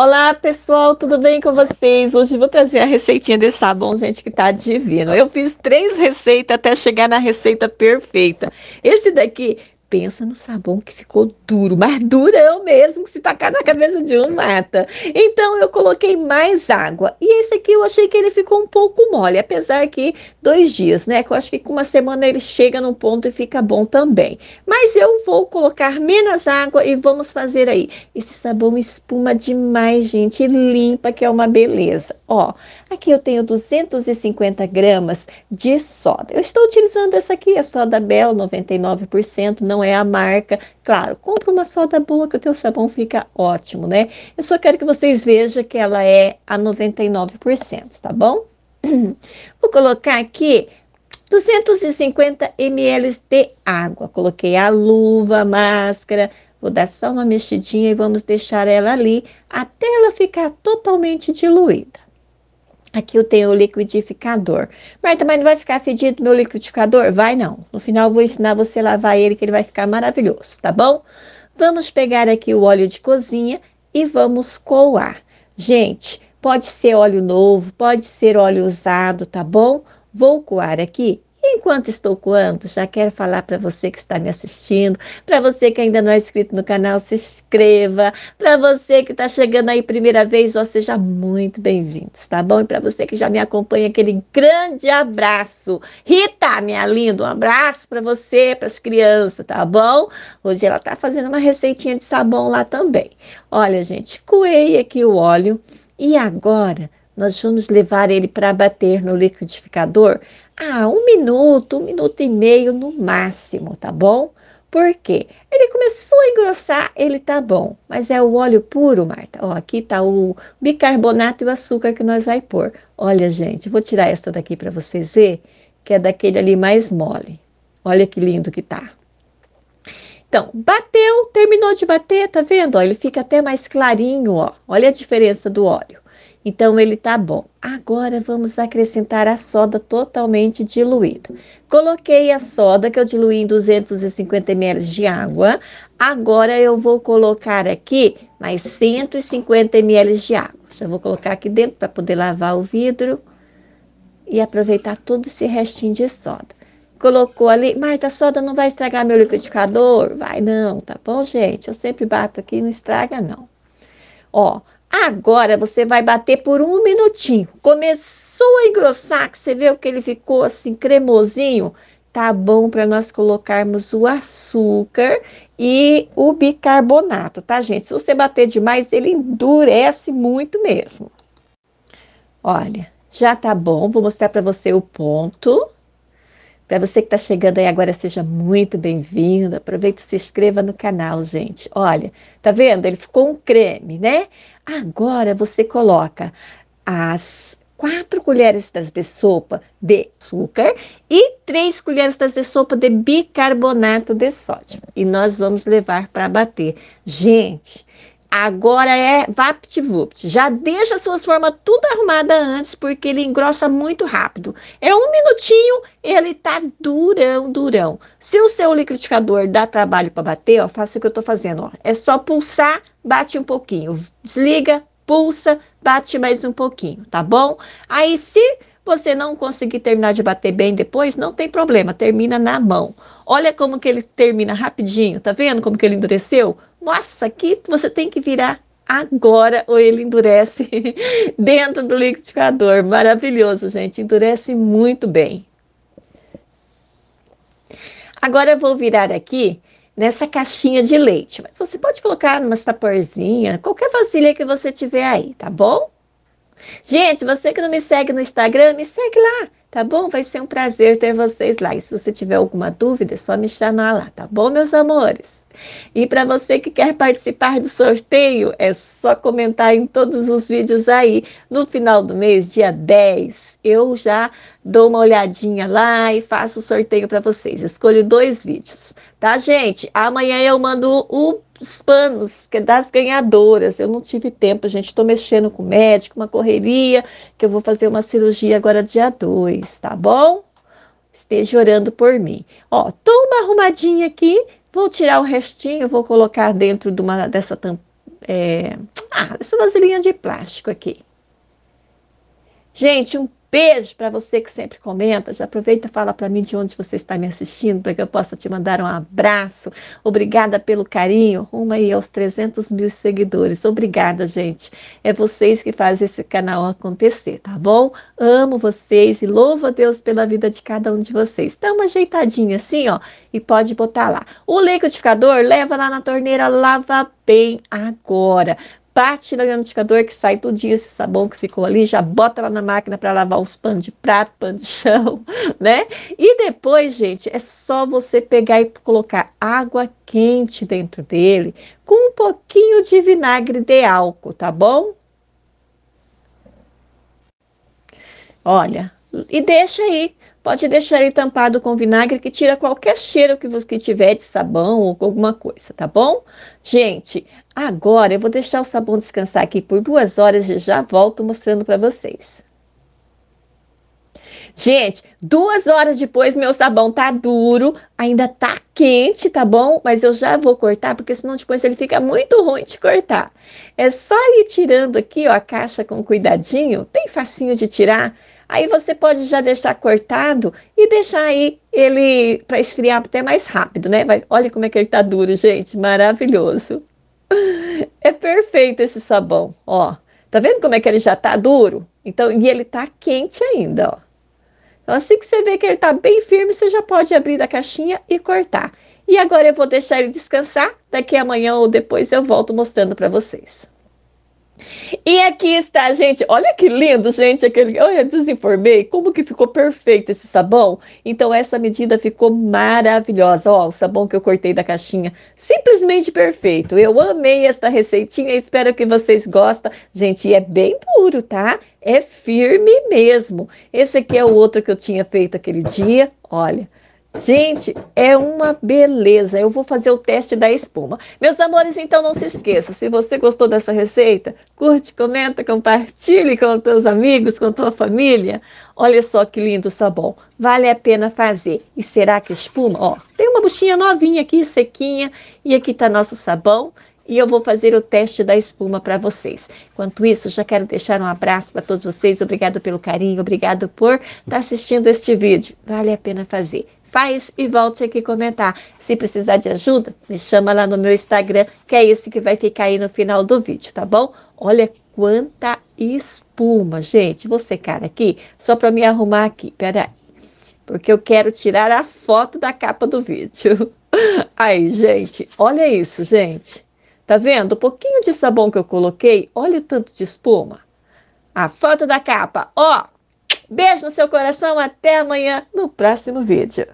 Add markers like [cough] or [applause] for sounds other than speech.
Olá pessoal, tudo bem com vocês? Hoje vou trazer a receitinha desse sabão, gente, que tá divino. Eu fiz três receitas até chegar na receita perfeita. Esse daqui pensa no sabão que ficou duro, mas eu mesmo, que se tacar na cabeça de um mata. Então eu coloquei mais água. E esse aqui eu achei que ele ficou um pouco mole, apesar que dois dias, né? Que eu acho que com uma semana ele chega num ponto e fica bom também. Mas eu vou colocar menos água e vamos fazer aí. Esse sabão espuma demais, gente, e limpa, que é uma beleza. Ó, aqui eu tenho 250 gramas de soda. Eu estou utilizando essa aqui, a soda Bel, 99%, não não é a marca. Claro, compra uma soda boa que o teu sabão fica ótimo, né? Eu só quero que vocês vejam que ela é a 99%, tá bom? [clears throat] Vou colocar aqui 250 ml de água. Coloquei a luva, a máscara, Vou dar só uma mexidinha e vamos deixar ela ali até ela ficar totalmente diluída. Aqui eu tenho o liquidificador. Marta, mas não vai ficar fedido meu liquidificador? Vai não. No final eu vou ensinar você a lavar ele, que ele vai ficar maravilhoso, tá bom? Vamos pegar aqui o óleo de cozinha e vamos coar. Gente, pode ser óleo novo, pode ser óleo usado, tá bom? Vou coar aqui Enquanto estou coando, já quero falar para você que está me assistindo, para você que ainda não é inscrito no canal, se inscreva, para você que está chegando aí primeira vez, ó, seja muito bem-vindo, tá bom? E para você que já me acompanha, aquele grande abraço. Rita, minha linda, um abraço para você, para as crianças, tá bom? Hoje ela tá fazendo uma receitinha de sabão lá também. Olha, gente, coei aqui o óleo e agora nós vamos levar ele para bater no liquidificador ah, um minuto, um minuto e meio no máximo, tá bom? Por quê? Ele começou a engrossar, ele tá bom. Mas é o óleo puro, Marta. Ó, aqui tá o bicarbonato e o açúcar que nós vai pôr. Olha, gente, vou tirar esta daqui para vocês ver, que é daquele ali mais mole. Olha que lindo que tá. Então, bateu, terminou de bater, tá vendo? Ó, ele fica até mais clarinho, ó. Olha a diferença do óleo. Então ele tá bom. Agora vamos acrescentar a soda totalmente diluída. Coloquei a soda que eu diluí em 250 ml de água. Agora eu vou colocar aqui mais 150 ml de água. Já vou colocar aqui dentro para poder lavar o vidro e aproveitar todo esse restinho de soda. Colocou ali, Marta, a soda não vai estragar meu liquidificador? Vai não, tá bom, gente? Eu sempre bato aqui, não estraga não. Ó, Agora você vai bater por um minutinho. Começou a engrossar, que você viu que ele ficou assim cremosinho. Tá bom para nós colocarmos o açúcar e o bicarbonato, tá, gente? Se você bater demais, ele endurece muito mesmo. Olha, já tá bom. Vou mostrar para você o ponto. Para você que está chegando aí agora, seja muito bem-vindo. Aproveita e se inscreva no canal, gente. Olha, tá vendo? Ele ficou um creme, né? Agora você coloca as quatro colheres de sopa de açúcar e três colheres de sopa de bicarbonato de sódio. E nós vamos levar para bater. Gente, Agora é VaptVupt. Já deixa suas formas tudo arrumada antes, porque ele engrossa muito rápido. É um minutinho, ele tá durão, durão. Se o seu liquidificador dá trabalho para bater, ó, faça o que eu tô fazendo, ó. É só pulsar, bate um pouquinho. Desliga, pulsa, bate mais um pouquinho, tá bom? Aí se você não conseguir terminar de bater bem depois, não tem problema, termina na mão. Olha como que ele termina rapidinho, tá vendo como que ele endureceu? Nossa, aqui você tem que virar agora ou ele endurece [laughs] dentro do liquidificador. Maravilhoso, gente, endurece muito bem. Agora eu vou virar aqui nessa caixinha de leite, mas você pode colocar numa estaporzinha, qualquer vasilha que você tiver aí, tá bom? Gente, você que não me segue no Instagram, me segue lá, tá bom? Vai ser um prazer ter vocês lá. E se você tiver alguma dúvida, é só me chamar lá, tá bom, meus amores? E para você que quer participar do sorteio, é só comentar em todos os vídeos aí. No final do mês, dia 10, eu já dou uma olhadinha lá e faço o sorteio para vocês. Escolho dois vídeos, tá, gente? Amanhã eu mando o os panos que das ganhadoras. Eu não tive tempo, gente. Estou mexendo com o médico, uma correria, que eu vou fazer uma cirurgia agora dia 2, tá bom? Esteja orando por mim. Ó, tô uma arrumadinha aqui. Vou tirar o restinho, vou colocar dentro de uma dessa tampa, é, eh, ah, dessa vasilhinha de plástico aqui. Gente, um Beijo para você que sempre comenta. Já aproveita e fala para mim de onde você está me assistindo, para que eu possa te mandar um abraço. Obrigada pelo carinho. Rumo aí aos 300 mil seguidores. Obrigada, gente. É vocês que fazem esse canal acontecer, tá bom? Amo vocês e louvo a Deus pela vida de cada um de vocês. Dá uma ajeitadinha assim, ó, e pode botar lá. O liquidificador leva lá na torneira, lava bem agora bate no liquidificador que sai todo dia esse sabão que ficou ali, já bota lá na máquina para lavar os panos de prato, pano de chão, [laughs] né? E depois, gente, é só você pegar e colocar água quente dentro dele com um pouquinho de vinagre de álcool, tá bom? Olha, e deixa aí. Pode deixar ele tampado com vinagre que tira qualquer cheiro que, você tiver de sabão ou alguma coisa, tá bom? Gente, agora eu vou deixar o sabão descansar aqui por duas horas e já volto mostrando para vocês. Gente, duas horas depois meu sabão tá duro, ainda tá quente, tá bom? Mas eu já vou cortar, porque senão depois ele fica muito ruim de cortar. É só ir tirando aqui, ó, a caixa com cuidadinho, bem facinho de tirar Aí você pode já deixar cortado e deixar aí ele para esfriar até mais rápido, né? Vai, olha como é que ele tá duro, gente, maravilhoso. [laughs] É perfeito esse sabão, ó. Tá vendo como é que ele já tá duro? Então, e ele tá quente ainda, ó. Então, assim que você vê que ele tá bem firme, você já pode abrir da caixinha e cortar. E agora eu vou deixar ele descansar. Daqui amanhã ou depois eu volto mostrando para vocês. E aqui está, gente. Olha que lindo, gente. Aquele, olha, desinformei. Como que ficou perfeito esse sabão? Então, essa medida ficou maravilhosa. Ó, o sabão que eu cortei da caixinha. Simplesmente perfeito. Eu amei esta receitinha. Espero que vocês gostem. Gente, é bem duro, tá? É firme mesmo. Esse aqui é o outro que eu tinha feito aquele dia. Olha. Gente, é uma beleza. Eu vou fazer o teste da espuma. Meus amores, então não se esqueça, se você gostou dessa receita, curte, comenta, compartilhe com seus amigos, com tua família. Olha só que lindo sabão. Vale a pena fazer. E será que espuma? Ó, tem uma buchinha novinha aqui, sequinha, e aqui está nosso sabão e eu vou fazer o teste da espuma para vocês. Enquanto isso, já quero deixar um abraço para todos vocês. Obrigado pelo carinho, obrigado por estar tá assistindo este vídeo. Vale a pena fazer faz e volte aqui comentar. Se precisar de ajuda, me chama lá no meu Instagram, que é esse que vai ficar aí no final do vídeo, tá bom? Olha quanta espuma, gente. Vou secar aqui, só para me arrumar aqui, peraí. Porque eu quero tirar a foto da capa do vídeo. [laughs] Aí, gente, olha isso, gente. Tá vendo? O pouquinho de sabão que eu coloquei, olha o tanto de espuma. A foto da capa, ó. Beijo no seu coração, até amanhã no próximo vídeo.